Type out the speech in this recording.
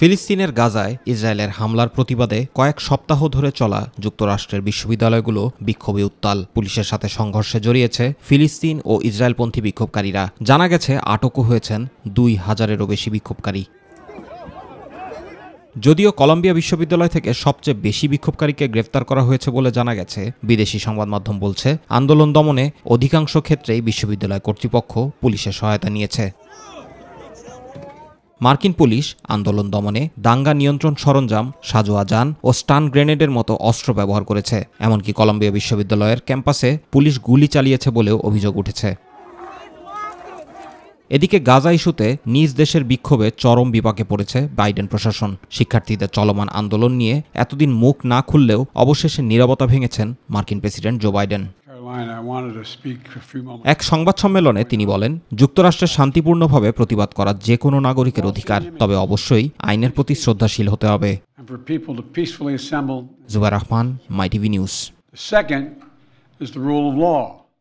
ফিলিস্তিনের গাজায় ইসরায়েলের হামলার প্রতিবাদে কয়েক সপ্তাহ ধরে চলা যুক্তরাষ্ট্রের বিশ্ববিদ্যালয়গুলো বিক্ষোভে উত্তাল পুলিশের সাথে সংঘর্ষে জড়িয়েছে ফিলিস্তিন ও ইসরায়েলপন্থী বিক্ষোভকারীরা জানা গেছে আটকও হয়েছেন দুই হাজারেরও বেশি বিক্ষোভকারী যদিও কলম্বিয়া বিশ্ববিদ্যালয় থেকে সবচেয়ে বেশি বিক্ষোভকারীকে গ্রেফতার করা হয়েছে বলে জানা গেছে বিদেশি সংবাদ মাধ্যম বলছে আন্দোলন দমনে অধিকাংশ ক্ষেত্রেই বিশ্ববিদ্যালয় কর্তৃপক্ষ পুলিশের সহায়তা নিয়েছে মার্কিন পুলিশ আন্দোলন দমনে দাঙ্গা নিয়ন্ত্রণ সরঞ্জাম সাজোয়া যান ও স্টান গ্রেনেডের মতো অস্ত্র ব্যবহার করেছে এমনকি কলম্বিয়া বিশ্ববিদ্যালয়ের ক্যাম্পাসে পুলিশ গুলি চালিয়েছে বলেও অভিযোগ উঠেছে এদিকে গাজা ইস্যুতে নিজ দেশের বিক্ষোভে চরম বিপাকে পড়েছে বাইডেন প্রশাসন শিক্ষার্থীদের চলমান আন্দোলন নিয়ে এতদিন মুখ না খুললেও অবশেষে নিরবতা ভেঙেছেন মার্কিন প্রেসিডেন্ট জো বাইডেন এক সংবাদ সম্মেলনে তিনি বলেন যুক্তরাষ্ট্রের শান্তিপূর্ণভাবে প্রতিবাদ করা যে কোনো নাগরিকের অধিকার তবে অবশ্যই আইনের প্রতি শ্রদ্ধাশীল হতে হবে Zubair Rahman My TV news